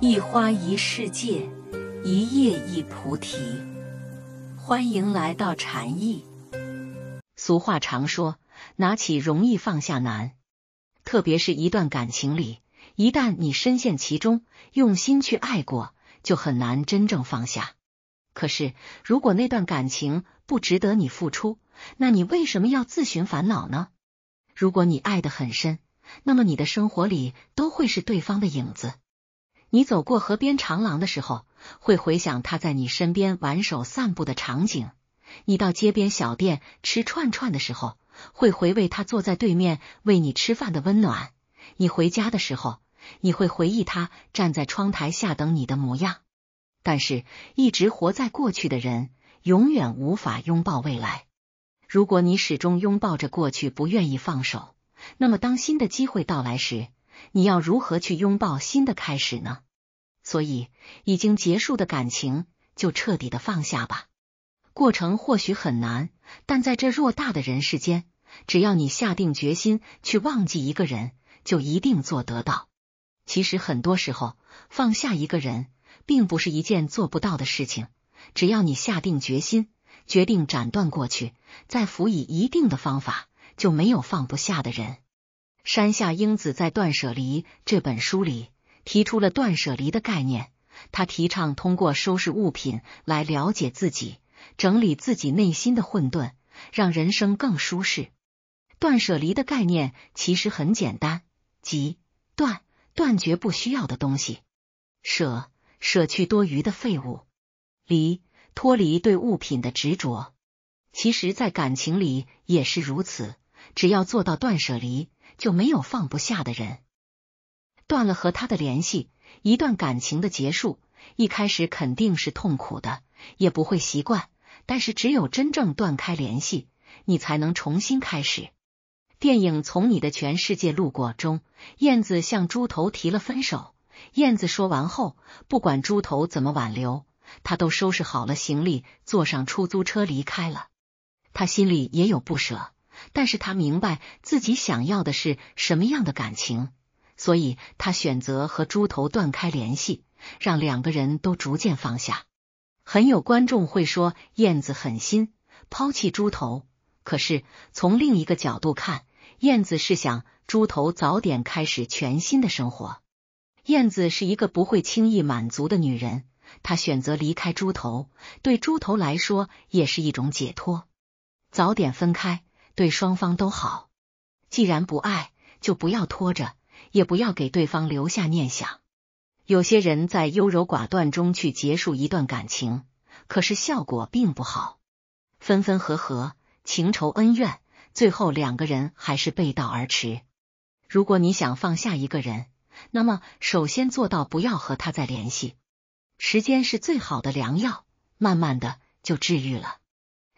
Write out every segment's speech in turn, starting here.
一花一世界，一叶一菩提。欢迎来到禅意。俗话常说，拿起容易放下难。特别是一段感情里，一旦你深陷其中，用心去爱过，就很难真正放下。可是，如果那段感情不值得你付出，那你为什么要自寻烦恼呢？如果你爱的很深，那么你的生活里都会是对方的影子。你走过河边长廊的时候，会回想他在你身边挽手散步的场景；你到街边小店吃串串的时候，会回味他坐在对面喂你吃饭的温暖；你回家的时候，你会回忆他站在窗台下等你的模样。但是，一直活在过去的人，永远无法拥抱未来。如果你始终拥抱着过去，不愿意放手，那么当新的机会到来时，你要如何去拥抱新的开始呢？所以，已经结束的感情就彻底的放下吧。过程或许很难，但在这偌大的人世间，只要你下定决心去忘记一个人，就一定做得到。其实，很多时候放下一个人，并不是一件做不到的事情。只要你下定决心，决定斩断过去，再辅以一定的方法，就没有放不下的人。山下英子在《断舍离》这本书里提出了“断舍离”的概念，他提倡通过收拾物品来了解自己，整理自己内心的混沌，让人生更舒适。“断舍离”的概念其实很简单，即断断绝不需要的东西，舍舍去多余的废物，离脱离对物品的执着。其实，在感情里也是如此，只要做到断舍离。就没有放不下的人，断了和他的联系。一段感情的结束，一开始肯定是痛苦的，也不会习惯。但是只有真正断开联系，你才能重新开始。电影《从你的全世界路过》中，燕子向猪头提了分手。燕子说完后，不管猪头怎么挽留，他都收拾好了行李，坐上出租车离开了。他心里也有不舍。但是他明白自己想要的是什么样的感情，所以他选择和猪头断开联系，让两个人都逐渐放下。很有观众会说燕子狠心抛弃猪头，可是从另一个角度看，燕子是想猪头早点开始全新的生活。燕子是一个不会轻易满足的女人，她选择离开猪头，对猪头来说也是一种解脱，早点分开。对双方都好，既然不爱，就不要拖着，也不要给对方留下念想。有些人在优柔寡断中去结束一段感情，可是效果并不好。分分合合，情仇恩怨，最后两个人还是背道而驰。如果你想放下一个人，那么首先做到不要和他再联系。时间是最好的良药，慢慢的就治愈了。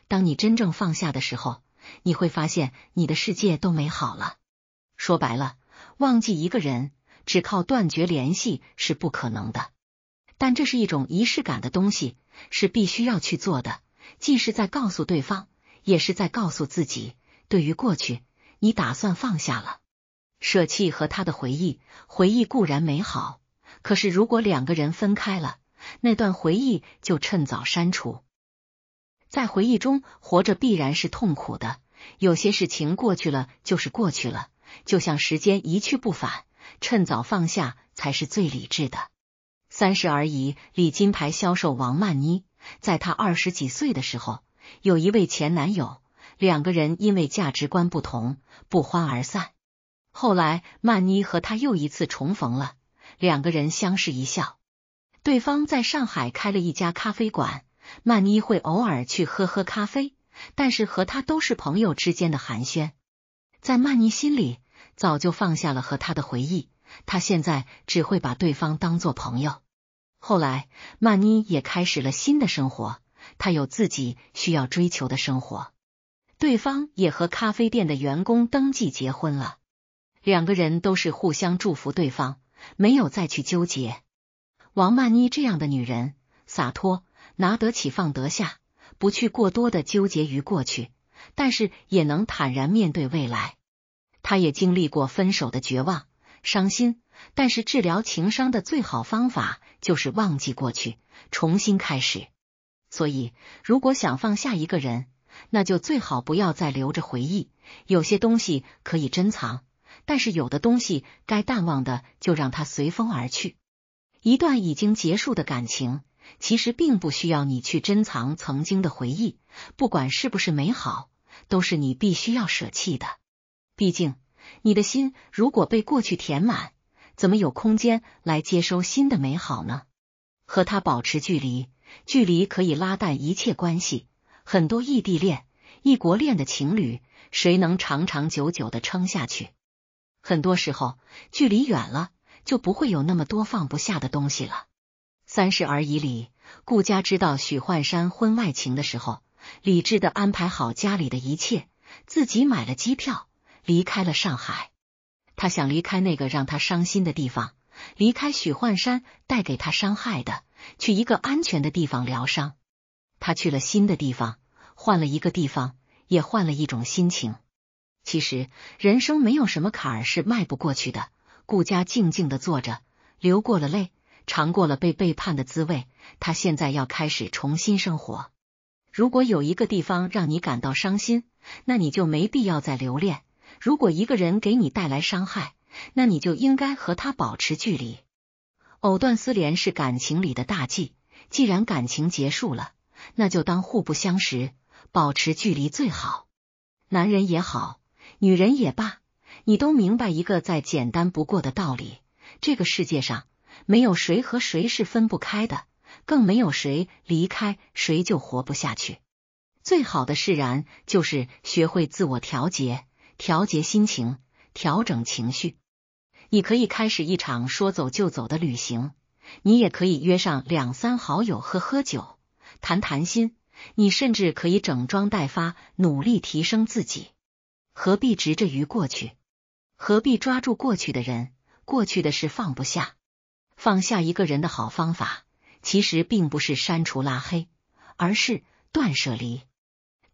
当你真正放下的时候。你会发现你的世界都美好了。说白了，忘记一个人只靠断绝联系是不可能的，但这是一种仪式感的东西，是必须要去做的。既是在告诉对方，也是在告诉自己，对于过去，你打算放下了，舍弃和他的回忆。回忆固然美好，可是如果两个人分开了，那段回忆就趁早删除。在回忆中活着必然是痛苦的，有些事情过去了就是过去了，就像时间一去不返，趁早放下才是最理智的。三十而已，李金牌销售王曼妮，在她二十几岁的时候，有一位前男友，两个人因为价值观不同，不欢而散。后来曼妮和他又一次重逢了，两个人相视一笑，对方在上海开了一家咖啡馆。曼妮会偶尔去喝喝咖啡，但是和他都是朋友之间的寒暄。在曼妮心里，早就放下了和他的回忆。他现在只会把对方当做朋友。后来，曼妮也开始了新的生活，她有自己需要追求的生活。对方也和咖啡店的员工登记结婚了，两个人都是互相祝福对方，没有再去纠结。王曼妮这样的女人，洒脱。拿得起放得下，不去过多的纠结于过去，但是也能坦然面对未来。他也经历过分手的绝望、伤心，但是治疗情伤的最好方法就是忘记过去，重新开始。所以，如果想放下一个人，那就最好不要再留着回忆。有些东西可以珍藏，但是有的东西该淡忘的就让它随风而去。一段已经结束的感情。其实并不需要你去珍藏曾经的回忆，不管是不是美好，都是你必须要舍弃的。毕竟，你的心如果被过去填满，怎么有空间来接收新的美好呢？和他保持距离，距离可以拉淡一切关系。很多异地恋、异国恋的情侣，谁能长长久久的撑下去？很多时候，距离远了，就不会有那么多放不下的东西了。三十而已里，顾家知道许幻山婚外情的时候，理智的安排好家里的一切，自己买了机票离开了上海。他想离开那个让他伤心的地方，离开许幻山带给他伤害的，去一个安全的地方疗伤。他去了新的地方，换了一个地方，也换了一种心情。其实人生没有什么坎儿是迈不过去的。顾家静静的坐着，流过了泪。尝过了被背叛的滋味，他现在要开始重新生活。如果有一个地方让你感到伤心，那你就没必要再留恋；如果一个人给你带来伤害，那你就应该和他保持距离。藕断丝连是感情里的大忌，既然感情结束了，那就当互不相识，保持距离最好。男人也好，女人也罢，你都明白一个再简单不过的道理：这个世界上。没有谁和谁是分不开的，更没有谁离开谁就活不下去。最好的释然就是学会自我调节，调节心情，调整情绪。你可以开始一场说走就走的旅行，你也可以约上两三好友喝喝酒、谈谈心，你甚至可以整装待发，努力提升自己。何必执着于过去？何必抓住过去的人、过去的事放不下？放下一个人的好方法，其实并不是删除、拉黑，而是断舍离，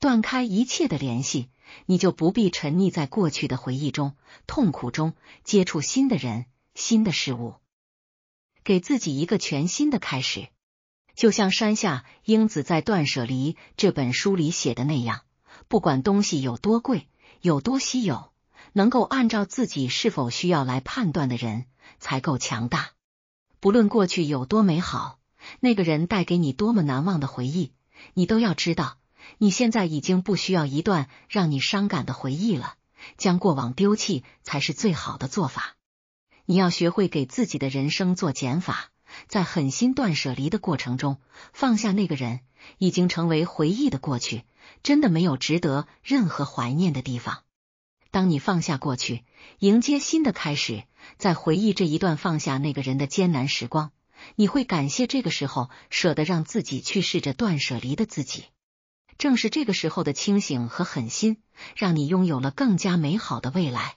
断开一切的联系，你就不必沉溺在过去的回忆中、痛苦中，接触新的人、新的事物，给自己一个全新的开始。就像山下英子在《断舍离》这本书里写的那样，不管东西有多贵、有多稀有，能够按照自己是否需要来判断的人，才够强大。不论过去有多美好，那个人带给你多么难忘的回忆，你都要知道，你现在已经不需要一段让你伤感的回忆了。将过往丢弃才是最好的做法。你要学会给自己的人生做减法，在狠心断舍离的过程中，放下那个人已经成为回忆的过去，真的没有值得任何怀念的地方。当你放下过去，迎接新的开始，在回忆这一段放下那个人的艰难时光，你会感谢这个时候舍得让自己去试着断舍离的自己。正是这个时候的清醒和狠心，让你拥有了更加美好的未来。